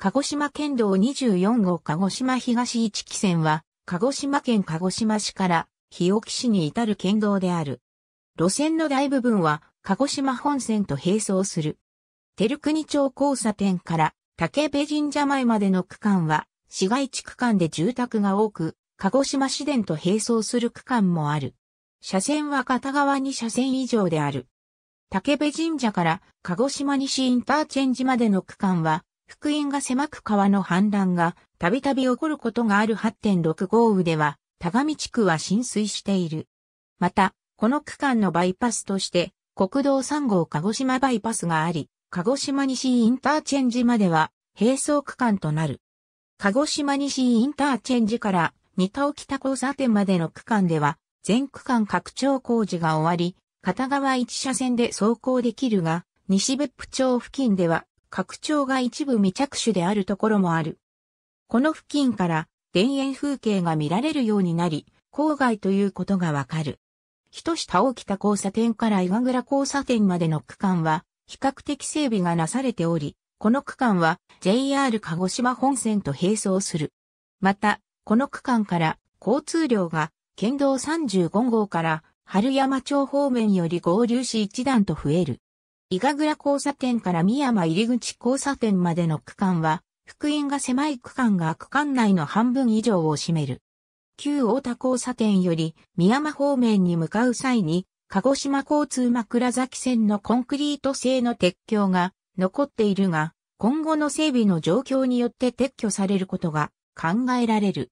鹿児島県道24号鹿児島東一期線は、鹿児島県鹿児島市から日置市に至る県道である。路線の大部分は、鹿児島本線と並走する。照国町交差点から竹部神社前までの区間は、市街地区間で住宅が多く、鹿児島市電と並走する区間もある。車線は片側2車線以上である。竹部神社から鹿児島西インターチェンジまでの区間は、福音が狭く川の氾濫がたびたび起こることがある8.6豪雨では、田上地区は浸水している。また、この区間のバイパスとして、国道3号鹿児島バイパスがあり、鹿児島西インターチェンジまでは、並走区間となる。鹿児島西インターチェンジから三田沖田交差点までの区間では、全区間拡張工事が終わり、片側1車線で走行できるが、西別府町付近では拡張が一部未着手であるところもある。この付近から田園風景が見られるようになり、郊外ということがわかる。一下大北交差点から岩倉交差点までの区間は、比較的整備がなされており、この区間は JR 鹿児島本線と並走する。また、この区間から交通量が県道35号から春山町方面より合流し一段と増える。伊賀倉交差点から三山入口交差点までの区間は、福音が狭い区間が区間内の半分以上を占める。旧大田交差点より三山方面に向かう際に、鹿児島交通枕崎線のコンクリート製の鉄橋が残っているが、今後の整備の状況によって撤去されることが考えられる。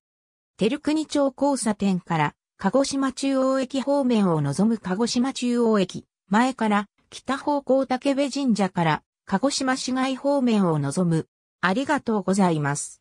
照国町交差点から鹿児島中央駅方面を望む鹿児島中央駅前から北方向竹部神社から鹿児島市街方面を望む。ありがとうございます。